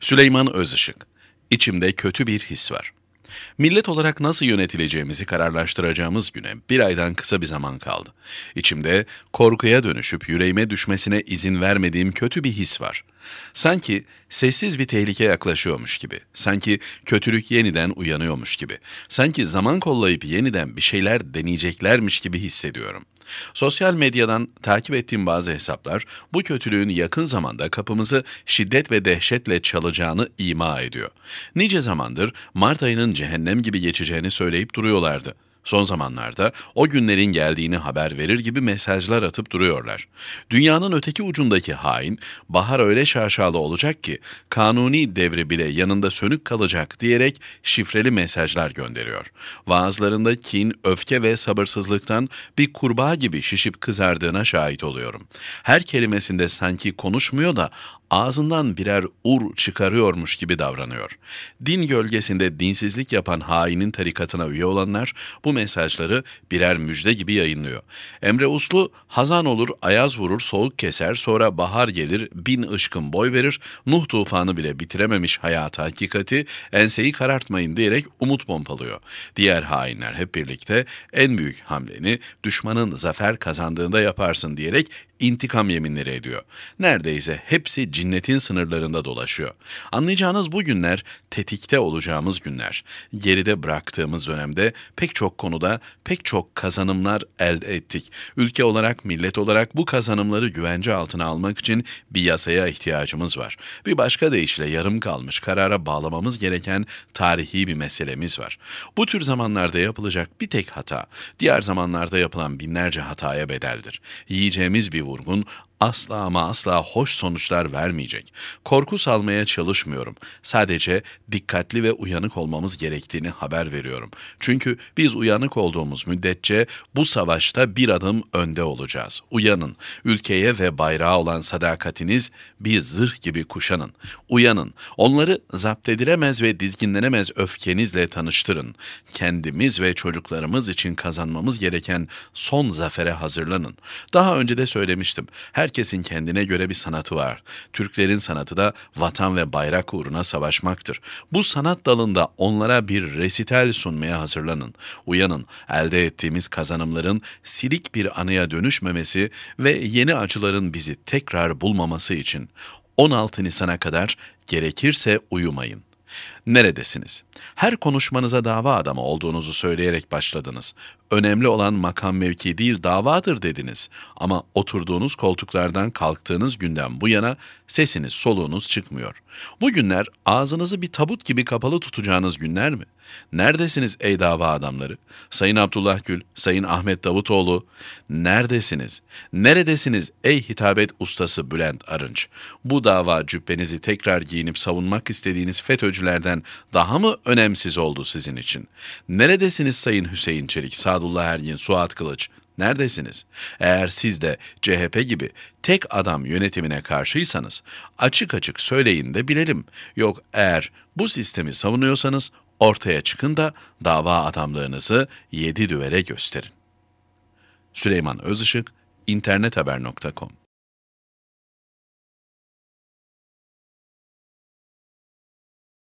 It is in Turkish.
Süleyman Özışık. İçimde kötü bir his var. Millet olarak nasıl yönetileceğimizi kararlaştıracağımız güne bir aydan kısa bir zaman kaldı. İçimde korkuya dönüşüp yüreğime düşmesine izin vermediğim kötü bir his var. Sanki sessiz bir tehlike yaklaşıyormuş gibi, sanki kötülük yeniden uyanıyormuş gibi, sanki zaman kollayıp yeniden bir şeyler deneyeceklermiş gibi hissediyorum. Sosyal medyadan takip ettiğim bazı hesaplar bu kötülüğün yakın zamanda kapımızı şiddet ve dehşetle çalacağını ima ediyor. Nice zamandır Mart ayının cehennem gibi geçeceğini söyleyip duruyorlardı. Son zamanlarda o günlerin geldiğini haber verir gibi mesajlar atıp duruyorlar. Dünyanın öteki ucundaki hain, bahar öyle şaşalı olacak ki kanuni devri bile yanında sönük kalacak diyerek şifreli mesajlar gönderiyor. Vaazlarında kin, öfke ve sabırsızlıktan bir kurbağa gibi şişip kızardığına şahit oluyorum. Her kelimesinde sanki konuşmuyor da ağzından birer ur çıkarıyormuş gibi davranıyor. Din gölgesinde dinsizlik yapan hainin tarikatına üye olanlar bu bu mesajları birer müjde gibi yayınlıyor. Emre Uslu, hazan olur, ayaz vurur, soğuk keser, sonra bahar gelir, bin ışkın boy verir, Nuh tufanı bile bitirememiş hayata hakikati, enseyi karartmayın diyerek umut pompalıyor. Diğer hainler hep birlikte en büyük hamleni düşmanın zafer kazandığında yaparsın diyerek intikam yeminleri ediyor. Neredeyse hepsi cinnetin sınırlarında dolaşıyor. Anlayacağınız bu günler tetikte olacağımız günler. Geride bıraktığımız dönemde pek çok konuda pek çok kazanımlar elde ettik. Ülke olarak, millet olarak bu kazanımları güvence altına almak için bir yasaya ihtiyacımız var. Bir başka deyişle yarım kalmış karara bağlamamız gereken tarihi bir meselemiz var. Bu tür zamanlarda yapılacak bir tek hata, diğer zamanlarda yapılan binlerce hataya bedeldir. Yiyeceğimiz bir vurgun asla ama asla hoş sonuçlar vermeyecek. Korku salmaya çalışmıyorum. Sadece dikkatli ve uyanık olmamız gerektiğini haber veriyorum. Çünkü biz uyanık olduğumuz müddetçe bu savaşta bir adım önde olacağız. Uyanın. Ülkeye ve bayrağa olan sadakatiniz bir zırh gibi kuşanın. Uyanın. Onları zapt edilemez ve dizginlenemez öfkenizle tanıştırın. Kendimiz ve çocuklarımız için kazanmamız gereken son zafere hazırlanın. Daha önce de söylemiştim. Her herkesin kendine göre bir sanatı var. Türklerin sanatı da vatan ve bayrak uğruna savaşmaktır. Bu sanat dalında onlara bir resital sunmaya hazırlanın. Uyanın, elde ettiğimiz kazanımların silik bir anıya dönüşmemesi ve yeni acıların bizi tekrar bulmaması için 16 Nisan'a kadar gerekirse uyumayın. Neredesiniz? Her konuşmanıza dava adamı olduğunuzu söyleyerek başladınız. Önemli olan makam mevki değil davadır dediniz. Ama oturduğunuz koltuklardan kalktığınız günden bu yana sesiniz soluğunuz çıkmıyor. Bugünler ağzınızı bir tabut gibi kapalı tutacağınız günler mi?'' Neredesiniz ey dava adamları? Sayın Abdullah Gül, Sayın Ahmet Davutoğlu, neredesiniz? Neredesiniz ey hitabet ustası Bülent Arınç? Bu dava cübbenizi tekrar giyinip savunmak istediğiniz FETÖ'cülerden daha mı önemsiz oldu sizin için? Neredesiniz Sayın Hüseyin Çelik, Sadullah Ergin, Suat Kılıç, Neredesiniz? Eğer siz de CHP gibi tek adam yönetimine karşıysanız açık açık söyleyin de bilelim. Yok eğer bu sistemi savunuyorsanız Ortaya çıkın da dava adamlarınızı yedi düvere gösterin. Süleyman Özışık, internethaber.com